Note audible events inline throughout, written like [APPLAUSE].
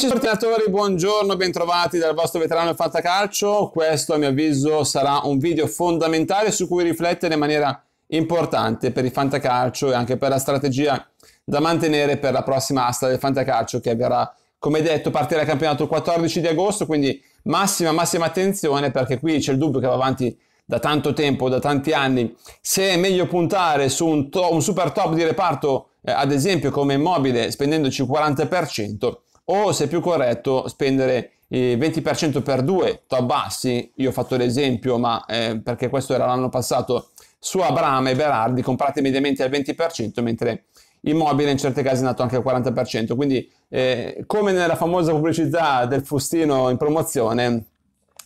Sportiatori, buongiorno, bentrovati dal vostro veterano del Fantacalcio. Questo a mio avviso sarà un video fondamentale su cui riflettere in maniera importante per il Fantacalcio e anche per la strategia da mantenere per la prossima asta del Fantacalcio che avverrà, come detto, partirà il campionato il 14 di agosto, quindi massima massima attenzione perché qui c'è il dubbio che va avanti da tanto tempo, da tanti anni, se è meglio puntare su un, to- un super top di reparto, eh, ad esempio come immobile, spendendoci il 40%, o se è più corretto spendere eh, il 20% per due, top bassi, io ho fatto l'esempio, ma eh, perché questo era l'anno passato, su Abrame e Berardi comprate mediamente al 20%, mentre immobile in certi casi è nato anche al 40%, quindi eh, come nella famosa pubblicità del fustino in promozione,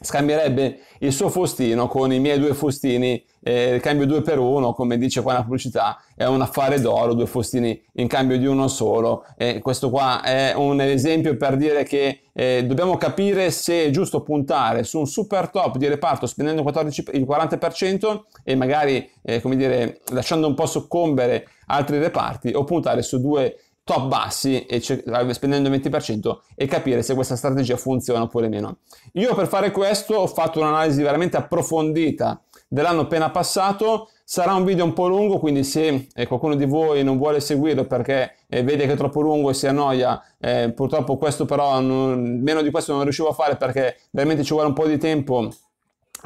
scambierebbe il suo fustino con i miei due fustini, eh, cambio due per uno, come dice qua la pubblicità, è un affare d'oro, due fustini in cambio di uno solo. Eh, questo qua è un esempio per dire che eh, dobbiamo capire se è giusto puntare su un super top di reparto spendendo il, 14, il 40% e magari, eh, come dire, lasciando un po' soccombere altri reparti o puntare su due top bassi e eh, spendendo il 20% e capire se questa strategia funziona oppure meno. Io per fare questo ho fatto un'analisi veramente approfondita dell'anno appena passato, sarà un video un po' lungo, quindi se eh, qualcuno di voi non vuole seguirlo perché eh, vede che è troppo lungo e si annoia, eh, purtroppo questo però non, meno di questo non riuscivo a fare perché veramente ci vuole un po' di tempo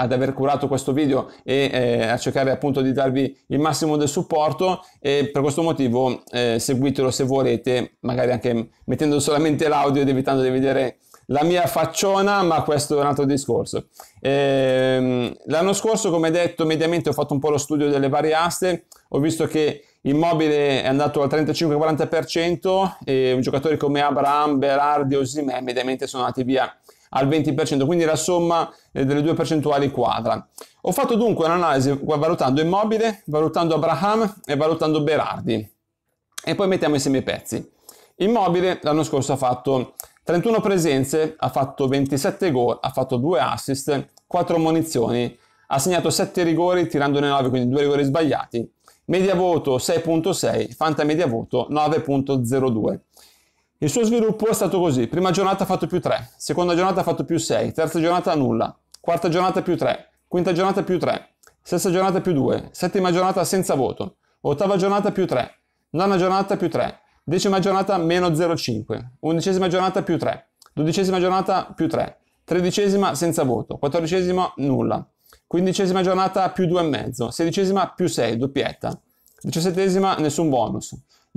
ad aver curato questo video e eh, a cercare appunto di darvi il massimo del supporto e per questo motivo eh, seguitelo se volete, magari anche mettendo solamente l'audio ed evitando di vedere la mia facciona, ma questo è un altro discorso. Ehm, l'anno scorso, come detto, mediamente ho fatto un po' lo studio delle varie aste, ho visto che immobile è andato al 35-40% e giocatori come Abraham, Berardi o Zimè mediamente sono andati via al 20%, quindi la somma eh, delle due percentuali quadra. Ho fatto dunque un'analisi valutando Immobile, valutando Abraham e valutando Berardi. E poi mettiamo insieme i pezzi. Immobile l'anno scorso ha fatto 31 presenze, ha fatto 27 gol, ha fatto 2 assist, 4 munizioni, ha segnato 7 rigori tirandone 9, quindi 2 rigori sbagliati. Media voto 6.6, Fanta media voto 9.02. Il suo sviluppo è stato così. Prima giornata ha fatto più 3, seconda giornata ha fatto più 6, terza giornata nulla, quarta giornata più 3, quinta giornata più 3, sesta giornata più 2, settima giornata senza voto, ottava giornata più 3, nona giornata più 3, decima giornata meno 0,5, undicesima giornata più 3, dodicesima giornata più 3, tredicesima senza voto, quattordicesima nulla, quindicesima giornata più 2,5, sedicesima più 6, doppietta, diciassettesima nessun bonus.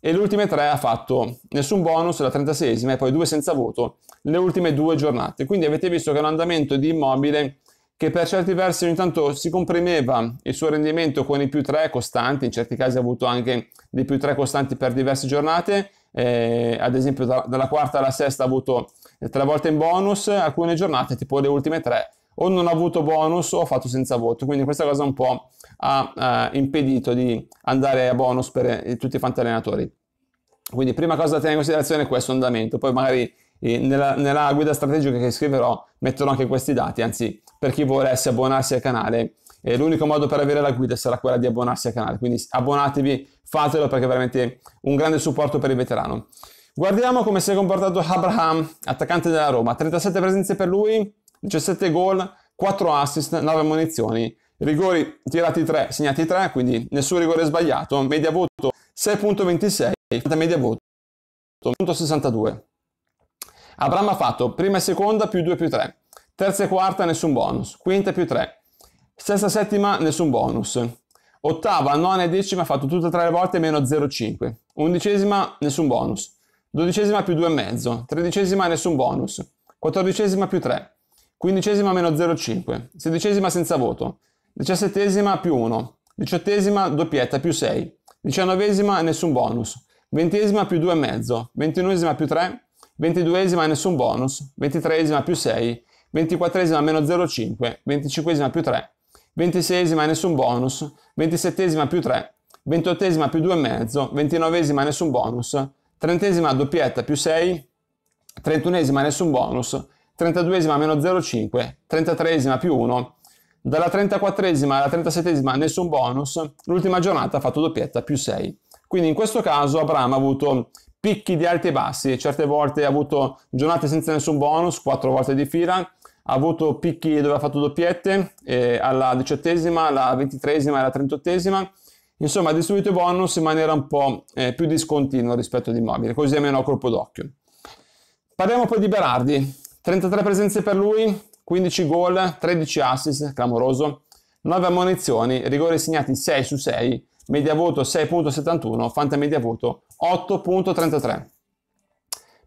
e le ultime tre ha fatto nessun bonus, la 36esima e poi due senza voto le ultime due giornate. Quindi avete visto che è un andamento di immobile che per certi versi ogni tanto si comprimeva il suo rendimento con i più tre costanti, in certi casi ha avuto anche dei più tre costanti per diverse giornate, eh, ad esempio da, dalla quarta alla sesta ha avuto tre volte in bonus, alcune giornate tipo le ultime tre o non ha avuto bonus o ha fatto senza voto, quindi questa cosa un po' ha eh, impedito di andare a bonus per eh, tutti i allenatori. Quindi prima cosa da tenere in considerazione è questo andamento, poi magari eh, nella, nella, guida strategica che scriverò metterò anche questi dati, anzi per chi volesse abbonarsi al canale eh, l'unico modo per avere la guida sarà quella di abbonarsi al canale, quindi abbonatevi, fatelo perché è veramente un grande supporto per il veterano. Guardiamo come si è comportato Abraham, attaccante della Roma, 37 presenze per lui, 17 gol, 4 assist, 9 munizioni, rigori tirati 3, segnati 3, quindi nessun rigore sbagliato, media voto 6.26, media voto 1.62. Abram ha fatto prima e seconda più 2 più 3, terza e quarta nessun bonus, quinta più 3, sesta e settima nessun bonus, ottava, nona e decima ha fatto tutte e tre le volte meno 0,5, undicesima nessun bonus, dodicesima più 2,5, tredicesima nessun bonus, quattordicesima più 3, quindicesima meno 0,5, sedicesima senza voto, diciassettesima più 1, diciottesima doppietta più 6, diciannovesima nessun bonus, ventesima più 2,5, ventunesima più 3, ventiduesima nessun bonus, ventitreesima più 6, ventiquattresima meno 0,5, venticinquesima più 3, ventiseiesima nessun bonus, ventisettesima più 3, ventottesima più 2,5, ventinovesima nessun bonus, trentesima doppietta più 6, trentunesima nessun bonus, 32esima meno 0,5, 33esima più 1, dalla 34esima alla 37esima nessun bonus, l'ultima giornata ha fatto doppietta più 6. Quindi in questo caso Abramo ha avuto picchi di alti e bassi, certe volte ha avuto giornate senza nessun bonus, 4 volte di fila, ha avuto picchi dove ha fatto doppiette, eh, alla 18esima, alla 23esima e alla 38esima, insomma ha distribuito i bonus in maniera un po' eh, più discontinua rispetto ad Immobile, così almeno a colpo d'occhio. Parliamo poi di Berardi, 33 presenze per lui, 15 gol, 13 assist, clamoroso, 9 ammonizioni, rigori segnati 6 su 6, media voto 6.71, fanta media voto 8.33.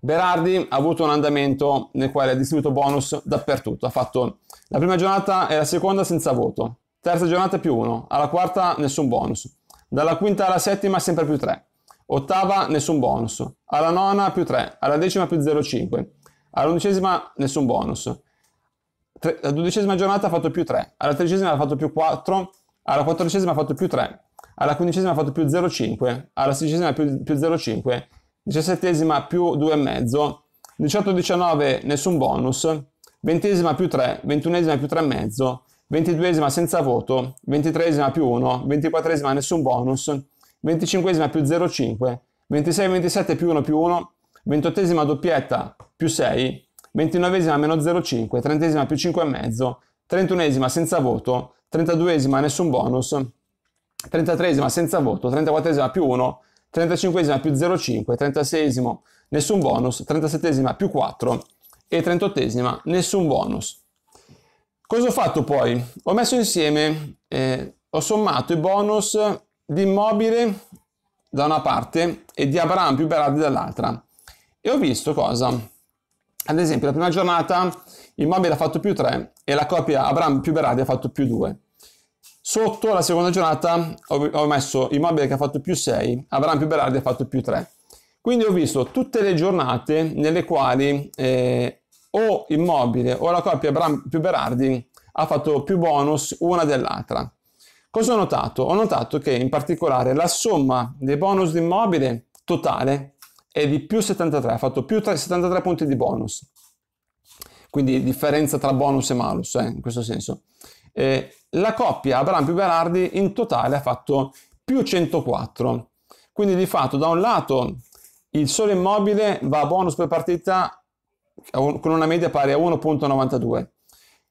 Berardi ha avuto un andamento nel quale ha distribuito bonus dappertutto, ha fatto la prima giornata e la seconda senza voto, terza giornata più 1, alla quarta nessun bonus, dalla quinta alla settima sempre più 3, ottava nessun bonus, alla nona più 3, alla decima più 0,5 All'undicesima nessun bonus. Tre, alla dodicesima giornata ha fatto più 3, alla tredicesima ha fatto più 4, alla quattordicesima ha fatto più 3, alla quindicesima ha fatto più 0,5, alla sedicesima più, più 0,5, diciassettesima più 2,5, 18-19 nessun bonus, ventesima più 3, ventunesima più 3,5, ventiduesima senza voto, ventitreesima più 1, ventiquattresima nessun bonus, venticinquesima più 0,5, 26-27 più 1 più 1, ventottesima doppietta più 6, 29 meno 0,5, 30 più 5,5, 31 senza voto, 32 nessun bonus, 33 senza voto, 34 più 1, 35 più 0,5, 36 nessun bonus, 37 più 4 e 38 nessun bonus. Cosa ho fatto poi? Ho messo insieme, eh, ho sommato i bonus di immobile da una parte e di Abraham più Berardi dall'altra. E ho visto cosa? Ad esempio, la prima giornata Immobile ha fatto più 3 e la coppia Abram più Berardi ha fatto più 2. Sotto la seconda giornata ho messo Immobile che ha fatto più 6, Abram più Berardi ha fatto più 3. Quindi ho visto tutte le giornate nelle quali eh, o Immobile o la coppia Abram più Berardi ha fatto più bonus una dell'altra. Cosa ho notato? Ho notato che in particolare la somma dei bonus di Immobile totale è di più 73, ha fatto più 73 punti di bonus. Quindi differenza tra bonus e malus, eh, in questo senso. Eh, la coppia Abram più Berardi in totale ha fatto più 104. Quindi di fatto da un lato il solo immobile va a bonus per partita con una media pari a 1.92.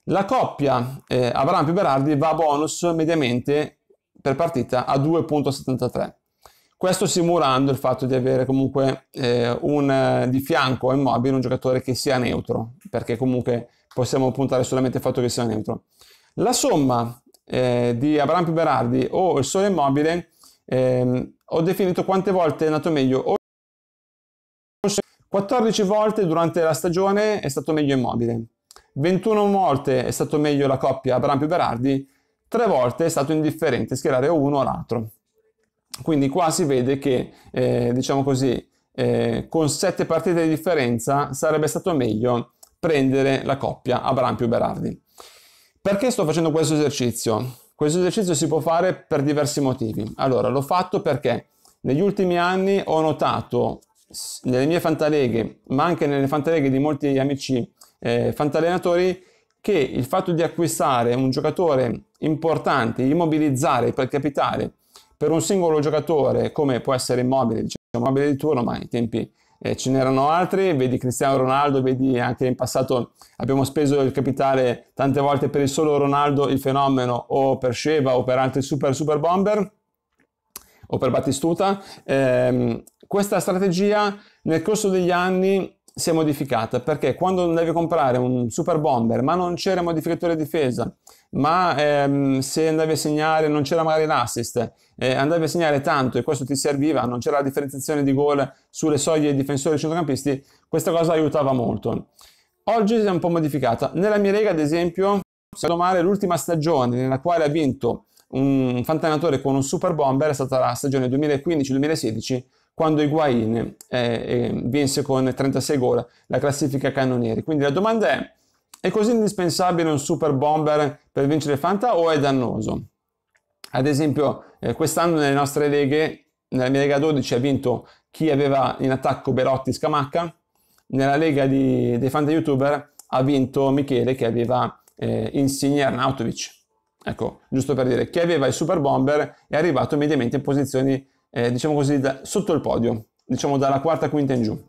La coppia eh, Abram più Berardi va a bonus mediamente per partita a 2.73. Questo simulando il fatto di avere comunque eh, un, eh, di fianco a Immobile un giocatore che sia neutro, perché comunque possiamo puntare solamente al fatto che sia neutro. La somma eh, di Abraham Berardi o il solo Immobile eh, ho definito quante volte è nato meglio 14 volte durante la stagione è stato meglio Immobile, 21 volte è stato meglio la coppia Abraham Berardi, 3 volte è stato indifferente schierare uno o l'altro. Quindi qua si vede che, eh, diciamo così, eh, con sette partite di differenza sarebbe stato meglio prendere la coppia Abram più Berardi. Perché sto facendo questo esercizio? Questo esercizio si può fare per diversi motivi. Allora, l'ho fatto perché negli ultimi anni ho notato nelle mie fantaleghe, ma anche nelle fantaleghe di molti amici eh, fantallenatori, che il fatto di acquistare un giocatore importante, immobilizzare per capitale per un singolo giocatore come può essere Immobile, diciamo Immobile di turno, ma i tempi eh, ce n'erano altri, vedi Cristiano Ronaldo, vedi anche in passato abbiamo speso il capitale tante volte per il solo Ronaldo il fenomeno o per Sheva o per altri super super bomber o per Battistuta. Eh, questa strategia nel corso degli anni si è modificata perché quando andavi a comprare un super bomber ma non c'era modificatore difesa ma ehm, se andavi a segnare non c'era magari l'assist eh, andavi a segnare tanto e questo ti serviva non c'era la differenziazione di gol sulle soglie dei difensori e centrocampisti questa cosa aiutava molto oggi si è un po' modificata nella mia lega ad esempio se non male l'ultima stagione nella quale ha vinto un fantanatore con un super bomber è stata la stagione 2015-2016 quando Higuain eh, eh vinse con 36 gol la classifica cannonieri. Quindi la domanda è, è così indispensabile un super bomber per vincere Fanta o è dannoso? Ad esempio, eh, quest'anno nelle nostre leghe, nella mia Lega 12 ha vinto chi aveva in attacco Berotti Scamacca, nella Lega di, dei Fanta YouTuber ha vinto Michele che aveva eh, Insigne Arnautovic. Ecco, giusto per dire, chi aveva il super bomber è arrivato mediamente in posizioni eh, diciamo così, da, sotto il podio, diciamo dalla quarta quinta in giù.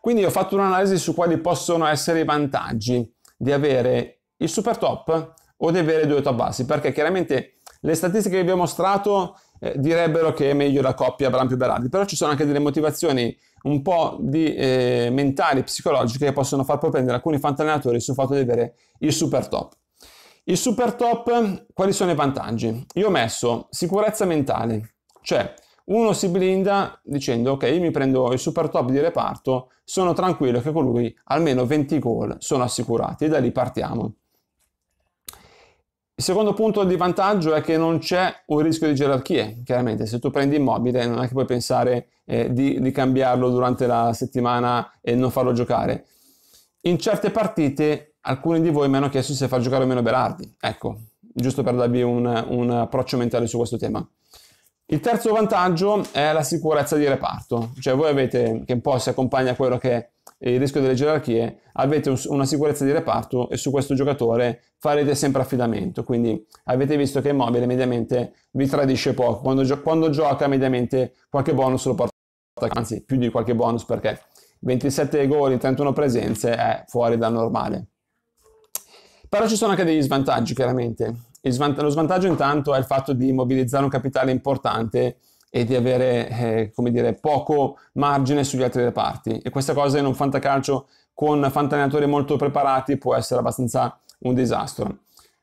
Quindi ho fatto un'analisi su quali possono essere i vantaggi di avere il super top o di avere due top bassi, perché chiaramente le statistiche che vi ho mostrato eh, direbbero che è meglio la coppia Brampio Berardi, però ci sono anche delle motivazioni un po' di, eh, mentali, psicologiche che possono far propendere alcuni fantallenatori sul fatto di avere il super top. Il super top, quali sono i vantaggi? Io ho messo sicurezza mentale, cioè, uno si blinda dicendo ok, io mi prendo il super top di reparto, sono tranquillo che con lui almeno 20 gol sono assicurati e da lì partiamo. Il secondo punto di vantaggio è che non c'è un rischio di gerarchie, chiaramente se tu prendi immobile non è che puoi pensare eh, di, di, cambiarlo durante la settimana e non farlo giocare. In certe partite alcuni di voi mi hanno chiesto se far giocare o meno Berardi, ecco, giusto per darvi un, un approccio mentale su questo tema. Il terzo vantaggio è la sicurezza di reparto, cioè voi avete, che un po' si accompagna a quello che è il rischio delle gerarchie, avete una sicurezza di reparto e su questo giocatore farete sempre affidamento, quindi avete visto che Immobile mediamente vi tradisce poco, quando, gio- quando gioca mediamente qualche bonus lo porta, anzi più di qualche bonus perché 27 gol in 31 presenze è fuori dal normale. Però ci sono anche degli svantaggi chiaramente, svant- lo svantaggio intanto è il fatto di mobilizzare un capitale importante e di avere eh, come dire, poco margine sugli altri reparti e questa cosa in un fantacalcio con fantanatori molto preparati può essere abbastanza un disastro.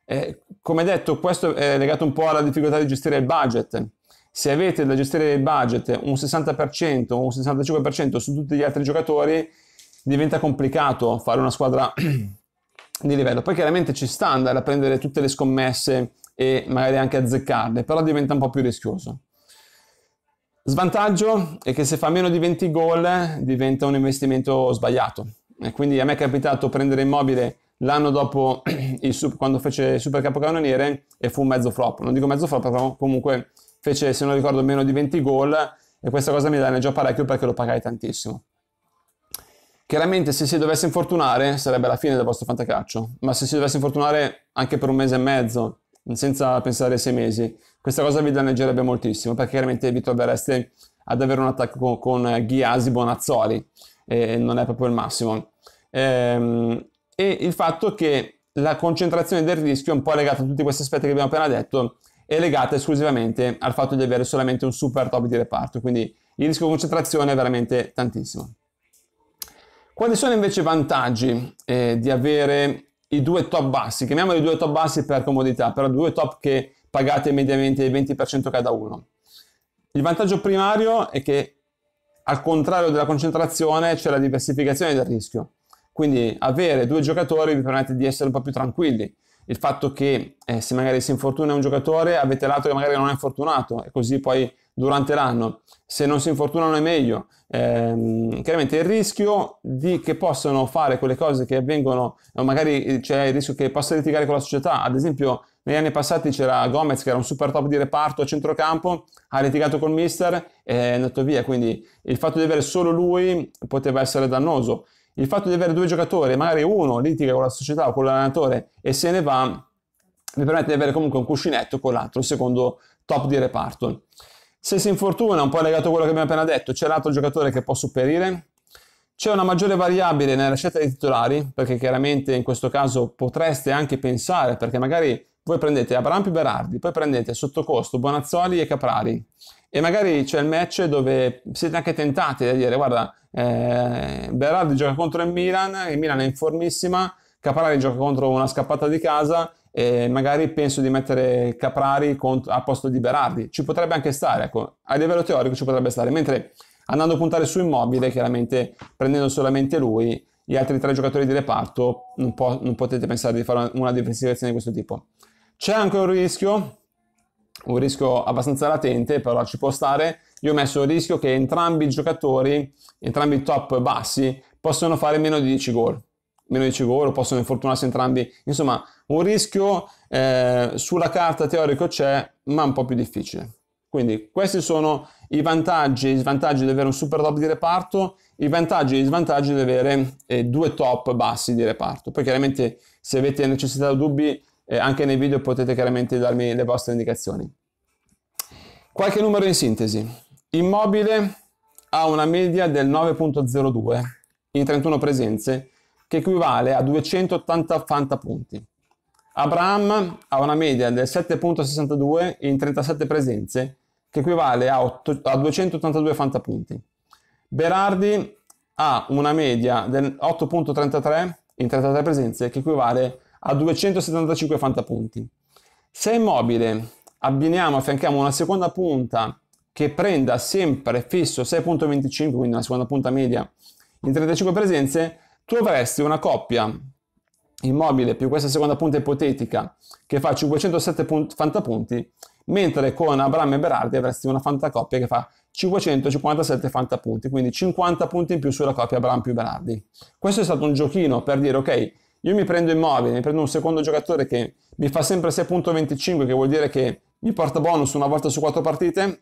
Eh, come detto questo è legato un po' alla difficoltà di gestire il budget. Se avete da gestire il budget un 60% o un 65% su tutti gli altri giocatori diventa complicato fare una squadra [CLEARS THROAT] di livello. Poi chiaramente ci sta andare a prendere tutte le scommesse e magari anche azzeccarle, però diventa un po' più rischioso. Svantaggio è che se fa meno di 20 gol diventa un investimento sbagliato. E quindi a me è capitato prendere immobile l'anno dopo [CLEARS THROAT] il, quando fece super capocannoniere e fu un mezzo flop. Non dico mezzo flop, però comunque fece, se non ricordo, meno di 20 gol e questa cosa mi dà già parecchio perché lo pagai tantissimo. Chiaramente se si dovesse infortunare sarebbe la fine del vostro fantacaccio, ma se si dovesse infortunare anche per un mese e mezzo, senza pensare ai sei mesi, questa cosa vi danneggerebbe moltissimo, perché chiaramente vi trovereste ad avere un attacco con, con Ghiasi Bonazzoli, e non è proprio il massimo. Ehm, e il fatto che la concentrazione del rischio, un po' legata a tutti questi aspetti che abbiamo appena detto, è legata esclusivamente al fatto di avere solamente un super top di reparto, quindi il rischio di concentrazione è veramente tantissimo. Quali sono invece i vantaggi eh, di avere i due top bassi? Chiamiamoli due top bassi per comodità, però due top che pagate mediamente il 20% cada uno. Il vantaggio primario è che al contrario della concentrazione c'è la diversificazione del rischio. Quindi avere due giocatori vi permette di essere un po' più tranquilli il fatto che eh, se magari si infortuna un giocatore avete l'altro che magari non è infortunato e così poi durante l'anno. Se non si infortunano è meglio. Eh, chiaramente il rischio di che possano fare quelle cose che avvengono, magari eh, c'è il rischio che possa litigare con la società. Ad esempio, negli anni passati c'era Gomez che era un super top di reparto a centrocampo, ha litigato col mister e è andato via. Quindi il fatto di avere solo lui poteva essere dannoso. Il fatto di avere due giocatori, magari uno litiga con la società o con l'allenatore e se ne va, vi permette di avere comunque un cuscinetto con l'altro, il secondo top di reparto. Se si infortuna, un po' legato a quello che abbiamo appena detto, c'è l'altro giocatore che può superire. C'è una maggiore variabile nella scelta dei titolari, perché chiaramente in questo caso potreste anche pensare, perché magari voi prendete Abraham più Berardi, poi prendete sottocosto Bonazzoli e Caprari e magari c'è il match dove siete anche tentati da dire guarda eh, Berardi gioca contro il Milan, il Milan è in formissima, Caprari gioca contro una scappata di casa e magari penso di mettere Caprari cont- a posto di Berardi, ci potrebbe anche stare, ecco, a livello teorico ci potrebbe stare, mentre andando a puntare su Immobile, chiaramente prendendo solamente lui, gli altri tre giocatori di reparto non, po- non potete pensare di fare una differenziazione di questo tipo. C'è anche un rischio un rischio abbastanza latente, però ci può stare. Io ho messo il rischio che entrambi i giocatori, entrambi i top bassi, possono fare meno di 10 gol. Meno di 10 gol, possono infortunarsi entrambi. Insomma, un rischio eh, sulla carta teorico c'è, ma un po' più difficile. Quindi questi sono i vantaggi e i svantaggi di avere un super top di reparto, i vantaggi e gli svantaggi di avere eh, due top bassi di reparto. Poi chiaramente se avete necessità o dubbi eh, anche nei video potete chiaramente darmi le vostre indicazioni. Qualche numero in sintesi. Immobile ha una media del 9.02 in 31 presenze, che equivale a 280 punti. Abraham ha una media del 7.62 in 37 presenze, che equivale a, 8, a 282 fantapunti. Berardi ha una media del 8.33 in 33 presenze, che equivale a a 275 fantapunti. Se è mobile, abbiniamo, affianchiamo una seconda punta che prenda sempre fisso 6.25, quindi una seconda punta media, in 35 presenze, tu avresti una coppia immobile più questa seconda punta ipotetica che fa 507 punt- fantapunti, mentre con Abram e Berardi avresti una fantacoppia che fa 557 fantapunti, quindi 50 punti in più sulla coppia Abram più Berardi. Questo è stato un giochino per dire ok, io mi prendo Immobile, mi prendo un secondo giocatore che mi fa sempre 6.25, che vuol dire che mi porta bonus una volta su quattro partite,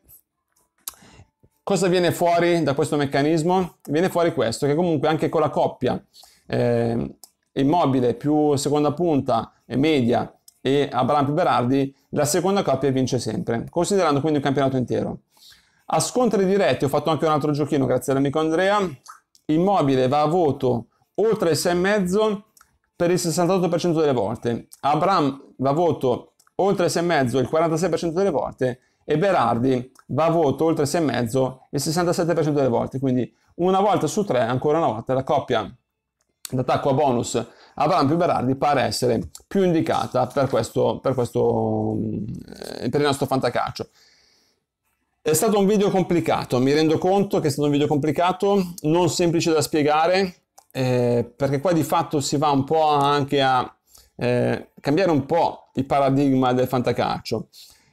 cosa viene fuori da questo meccanismo? Viene fuori questo, che comunque anche con la coppia eh, Immobile più seconda punta e media e Abraham più Berardi, la seconda coppia vince sempre, considerando quindi il campionato intero. A scontri diretti ho fatto anche un altro giochino grazie all'amico Andrea, Immobile va a voto oltre il 6,5 per il 68% delle volte, Abram va voto oltre mezzo il 46% delle volte e Berardi va voto oltre mezzo il 67% delle volte, quindi una volta su tre, ancora una volta, la coppia d'attacco a bonus Abram più Berardi pare essere più indicata per, questo, per, questo, eh, per il nostro fantacaccio. È stato un video complicato, mi rendo conto che è stato un video complicato, non semplice da spiegare, eh, perché qua di fatto si va un po' anche a eh, cambiare un po' il paradigma del fantacalcio.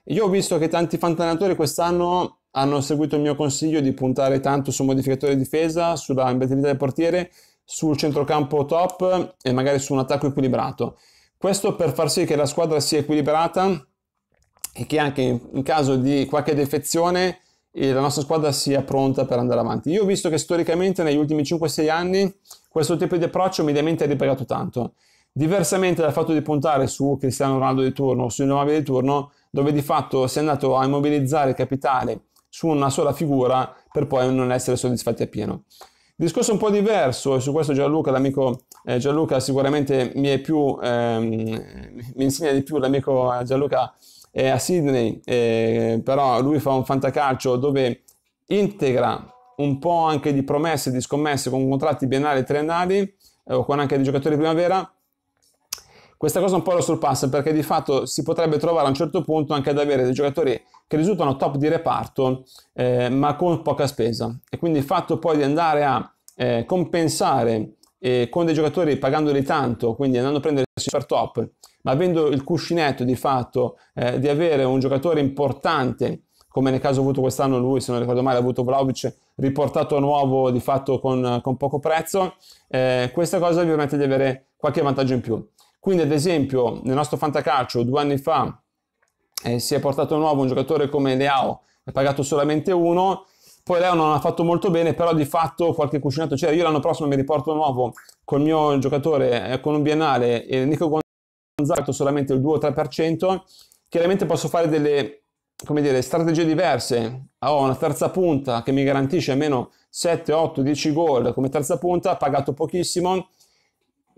Io ho visto che tanti fantanatori quest'anno hanno seguito il mio consiglio di puntare tanto sul modificatore di difesa, sulla imbattibilità del portiere, sul centrocampo top e magari su un attacco equilibrato. Questo per far sì che la squadra sia equilibrata e che anche in caso di qualche defezione eh, la nostra squadra sia pronta per andare avanti. Io ho visto che storicamente negli ultimi 5-6 anni questo tipo di approccio mediamente ha ripagato tanto. Diversamente dal fatto di puntare su Cristiano Ronaldo di turno o su Innovabile di turno, dove di fatto si è andato a immobilizzare il capitale su una sola figura per poi non essere soddisfatti appieno. Discorso un po' diverso, e su questo Gianluca, l'amico eh, Gianluca sicuramente mi, più, ehm, mi insegna di più l'amico eh, Gianluca è eh, a Sydney, eh, però lui fa un fantacalcio dove integra un po' anche di promesse, di scommesse con contratti biennali e triennali eh, o con anche dei giocatori di primavera, questa cosa un po' lo sorpassa perché di fatto si potrebbe trovare a un certo punto anche ad avere dei giocatori che risultano top di reparto eh, ma con poca spesa e quindi il fatto poi di andare a eh, compensare eh, con dei giocatori pagandoli tanto quindi andando a prendere super top ma avendo il cuscinetto di fatto eh, di avere un giocatore importante come nel caso avuto quest'anno lui, se non ricordo male, ha avuto Vlaovic riportato a nuovo di fatto con, con poco prezzo, eh, questa cosa vi permette di avere qualche vantaggio in più. Quindi ad esempio nel nostro fantacalcio due anni fa eh, si è portato a nuovo un giocatore come Leao, è pagato solamente uno, poi Leao non ha fatto molto bene, però di fatto qualche cuscinato c'era. Io l'anno prossimo mi riporto a nuovo col mio giocatore eh, con un biennale e eh, Nico Gonzalo solamente il 2-3%, chiaramente posso fare delle come dire, strategie diverse, ho una terza punta che mi garantisce almeno 7, 8, 10 gol come terza punta, pagato pochissimo,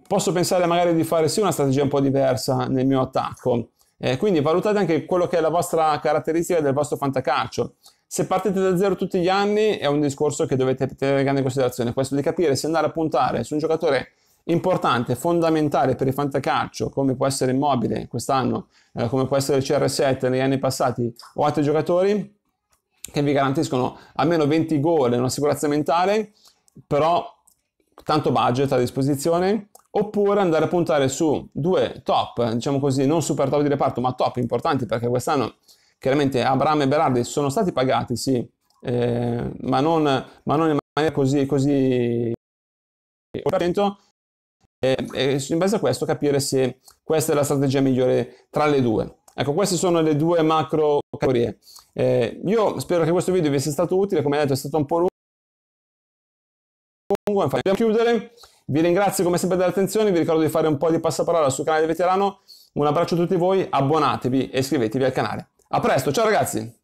posso pensare magari di fare sì una strategia un po' diversa nel mio attacco. Eh, quindi valutate anche quello che è la vostra caratteristica del vostro fantacalcio. Se partite da zero tutti gli anni è un discorso che dovete tenere in grande considerazione, questo di capire se andare a puntare su un giocatore importante, fondamentale per il fantacalcio, come può essere Immobile quest'anno, eh, come può essere il CR7 negli anni passati o altri giocatori che vi garantiscono almeno 20 gol e una sicurezza mentale, però tanto budget a disposizione, oppure andare a puntare su due top, diciamo così, non super top di reparto, ma top importanti perché quest'anno chiaramente Abramo e Berardi sono stati pagati, sì, eh, ma, non, ma, non, in maniera così, così e, e in base a questo capire se questa è la strategia migliore tra le due. Ecco, queste sono le due macro categorie. Eh, io spero che questo video vi sia stato utile, come detto è stato un po' lungo, infatti dobbiamo chiudere. Vi ringrazio come sempre dell'attenzione, vi ricordo di fare un po' di passaparola sul canale Veterano. Un abbraccio a tutti voi, abbonatevi e iscrivetevi al canale. A presto, ciao ragazzi!